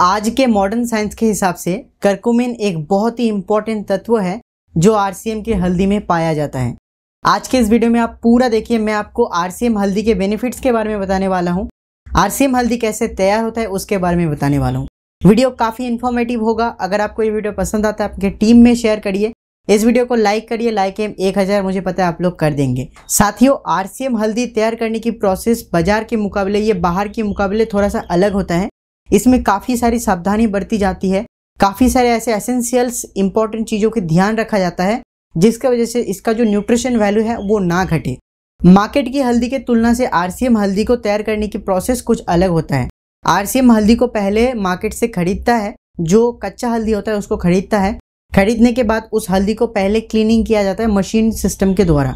आज के modern science के हिसाब से कर्कुमिन एक बहुत ही इंपॉर्टेंट तत्व है जो आरसीएम के हल्दी में पाया जाता है आज के इस वीडियो में आप पूरा देखिए मैं आपको आरसीएम हल्दी के बेनिफिट्स के बारे में बताने वाला हूँ आरसीएम हल्दी कैसे तैयार होता है उसके बारे में बताने वाला हूँ वीडियो काफ़ी इन्फॉर्मेटिव होगा अगर आपको ये वीडियो पसंद आता है आपके टीम में शेयर करिए इस वीडियो को लाइक करिए लाइक एम एक हज़ार मुझे पता है आप लोग कर देंगे साथियों आरसीएम हल्दी तैयार करने की प्रोसेस बाजार के मुकाबले ये बाहर के मुकाबले थोड़ा सा अलग होता है इसमें काफ़ी सारी सावधानी बरती जाती है काफ़ी सारे ऐसे एसेंशियल्स इंपॉर्टेंट चीज़ों के ध्यान रखा जाता है जिसके वजह से इसका जो न्यूट्रिशन वैल्यू है वो ना घटे मार्केट की हल्दी के तुलना से आर हल्दी को तैयार करने की प्रोसेस कुछ अलग होता है आर हल्दी को पहले मार्केट से खरीदता है जो कच्चा हल्दी होता है उसको खरीदता है खरीदने के बाद उस हल्दी को पहले क्लीनिंग किया जाता है मशीन सिस्टम के द्वारा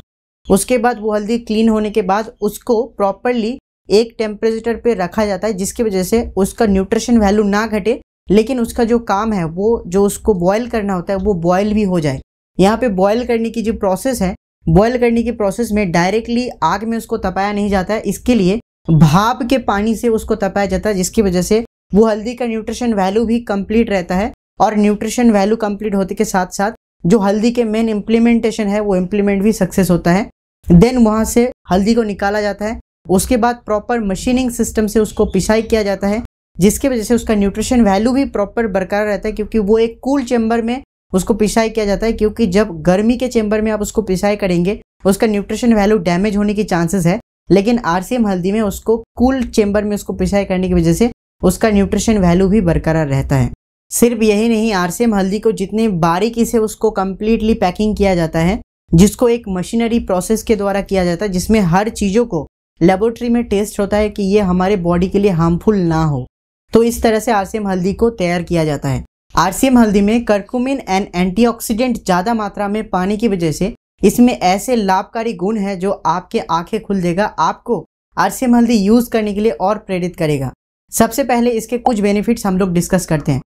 उसके बाद वो हल्दी क्लीन होने के बाद उसको प्रॉपरली एक टेम्परेचर पे रखा जाता है जिसकी वजह से उसका न्यूट्रिशन वैल्यू ना घटे लेकिन उसका जो काम है वो जो उसको बॉयल करना होता है वो बॉयल भी हो जाए यहाँ पे बॉयल करने की जो प्रोसेस है बॉयल करने की प्रोसेस में डायरेक्टली आग में उसको तपाया नहीं जाता है इसके लिए भाप के पानी से उसको तपाया जाता है जिसकी वजह से वो हल्दी का न्यूट्रिशन वैल्यू भी कम्प्लीट रहता है और न्यूट्रिशन वैल्यू कम्प्लीट होते के साथ साथ जो हल्दी के मेन इम्प्लीमेंटेशन है वो इम्प्लीमेंट भी सक्सेस होता है देन वहाँ से हल्दी को निकाला जाता है उसके बाद प्रॉपर मशीनिंग सिस्टम से उसको पिसाई किया जाता है जिसके वजह से उसका न्यूट्रिशन वैल्यू भी प्रॉपर बरकरार रहता है क्योंकि वो एक कूल चैम्बर में उसको पिसाई किया जाता है क्योंकि जब गर्मी के चैम्बर में आप उसको पिसाई करेंगे उसका न्यूट्रिशन वैल्यू डैमेज होने की चांसेस है लेकिन आर हल्दी में उसको कूल चैम्बर में उसको पिसाई करने की वजह से उसका न्यूट्रिशन वैल्यू भी बरकरार रहता है सिर्फ यही नहीं आर हल्दी को जितने बारीकी से उसको कम्प्लीटली पैकिंग किया जाता है जिसको एक मशीनरी प्रोसेस के द्वारा किया जाता है जिसमें हर चीज़ों को लेबोरेटरी में टेस्ट होता है कि ये हमारे बॉडी के लिए हार्मफुल ना हो तो इस तरह से आरसीएम हल्दी को तैयार किया जाता है आरसीएम हल्दी में करकुमिन एंड एंटीऑक्सीडेंट ज़्यादा मात्रा में पाने की वजह से इसमें ऐसे लाभकारी गुण है जो आपके आंखें खुल देगा आपको आरसीएम हल्दी यूज़ करने के लिए और प्रेरित करेगा सबसे पहले इसके कुछ बेनिफिट्स हम लोग डिस्कस करते हैं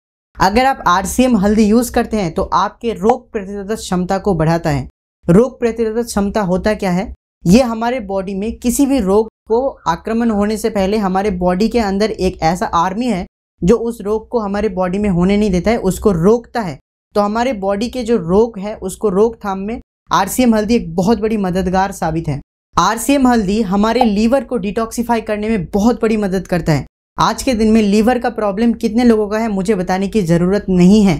अगर आप आरसीएम हल्दी यूज़ करते हैं तो आपके रोग प्रतिरोधक क्षमता को बढ़ाता है रोग प्रतिरोधक क्षमता होता क्या है ये हमारे बॉडी में किसी भी रोग को आक्रमण होने से पहले हमारे बॉडी के अंदर एक ऐसा आर्मी है जो उस रोग को हमारे बॉडी में होने नहीं देता है उसको रोकता है तो हमारे बॉडी के जो रोग है उसको रोकथाम में आरसीएम हल्दी एक बहुत बड़ी मददगार साबित है आरसीएम हल्दी हमारे लीवर को डिटॉक्सीफाई करने में बहुत बड़ी मदद करता है आज के दिन में लीवर का प्रॉब्लम कितने लोगों का है मुझे बताने की ज़रूरत नहीं है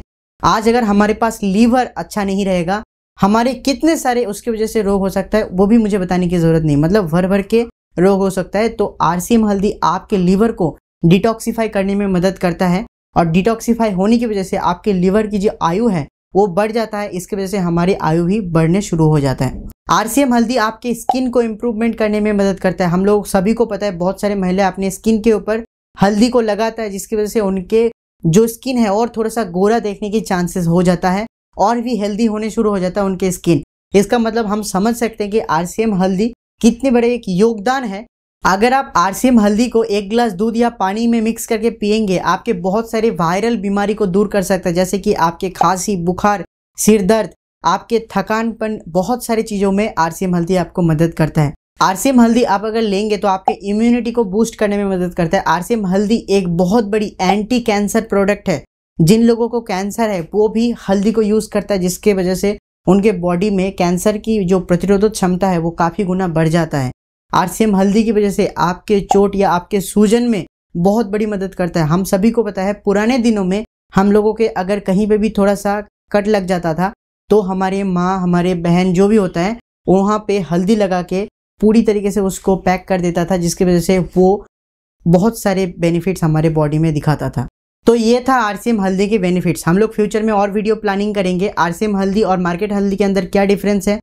आज अगर हमारे पास लीवर अच्छा नहीं रहेगा हमारे कितने सारे उसकी वजह से रोग हो सकता है वो भी मुझे बताने की ज़रूरत नहीं मतलब भर भर के रोग हो सकता है तो आरसीएम हल्दी आपके लीवर को डिटॉक्सीफाई करने में मदद करता है और डिटॉक्सीफाई होने की वजह से आपके लीवर की जो आयु है वो बढ़ जाता है इसकी वजह से हमारी आयु भी बढ़ने शुरू हो जाता है आरसीएम हल्दी आपके स्किन को इम्प्रूवमेंट करने में मदद करता है हम लोग सभी को पता है बहुत सारे महिला अपने स्किन के ऊपर हल्दी को लगाता है जिसकी वजह से उनके जो स्किन है और थोड़ा सा गोरा देखने की चांसेस हो जाता है और भी हेल्दी होने शुरू हो जाता है उनके स्किन इसका मतलब हम समझ सकते हैं कि आरसीएम हल्दी कितने बड़े एक योगदान है अगर आप आरसीएम हल्दी को एक गिलास दूध या पानी में मिक्स करके पियेंगे आपके बहुत सारे वायरल बीमारी को दूर कर सकता है जैसे कि आपके खांसी बुखार सिर दर्द आपके थकानपन बहुत सारी चीज़ों में आरसीएम हल्दी आपको मदद करता है आरसीएम हल्दी आप अगर लेंगे तो आपके इम्यूनिटी को बूस्ट करने में मदद करता है आरसीएम हल्दी एक बहुत बड़ी एंटी कैंसर प्रोडक्ट है जिन लोगों को कैंसर है वो भी हल्दी को यूज़ करता है जिसके वजह से उनके बॉडी में कैंसर की जो प्रतिरोधक क्षमता है वो काफ़ी गुना बढ़ जाता है आरसीएम हल्दी की वजह से आपके चोट या आपके सूजन में बहुत बड़ी मदद करता है हम सभी को पता है पुराने दिनों में हम लोगों के अगर कहीं पे भी थोड़ा सा कट लग जाता था तो हमारे माँ हमारे बहन जो भी होता है वहाँ पे हल्दी लगा के पूरी तरीके से उसको पैक कर देता था जिसकी वजह से वो बहुत सारे बेनिफिट्स हमारे बॉडी में दिखाता था तो ये था आरसीएम हल्दी के बेनिफिट्स हम लोग फ्यूचर में और वीडियो प्लानिंग करेंगे आरसीएम हल्दी और मार्केट हल्दी के अंदर क्या डिफरेंस है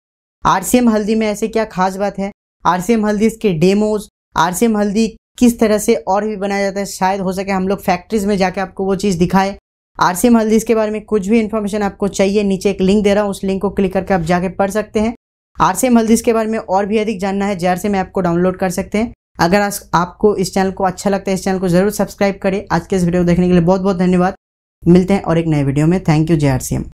आरसीएम हल्दी में ऐसे क्या खास बात है आरसीएम हल्दी इसके डेमोज आरसीएम हल्दी किस तरह से और भी बनाया जाता है शायद हो सके हम लोग फैक्ट्रीज में जाके आपको वो चीज़ दिखाए आरसीएम हल्दी के बारे में कुछ भी इन्फॉर्मेशन आपको चाहिए नीचे एक लिंक दे रहा हूँ उस लिंक को क्लिक करके आप जाके पढ़ सकते हैं आरसीएम हल्दी के बारे में और भी अधिक जानना है जैसे मैं आपको डाउनलोड कर सकते हैं अगर आपको इस चैनल को अच्छा लगता है इस चैनल को जरूर सब्सक्राइब करें आज के इस वीडियो को देखने के लिए बहुत बहुत धन्यवाद मिलते हैं और एक नए वीडियो में थैंक यू जे आर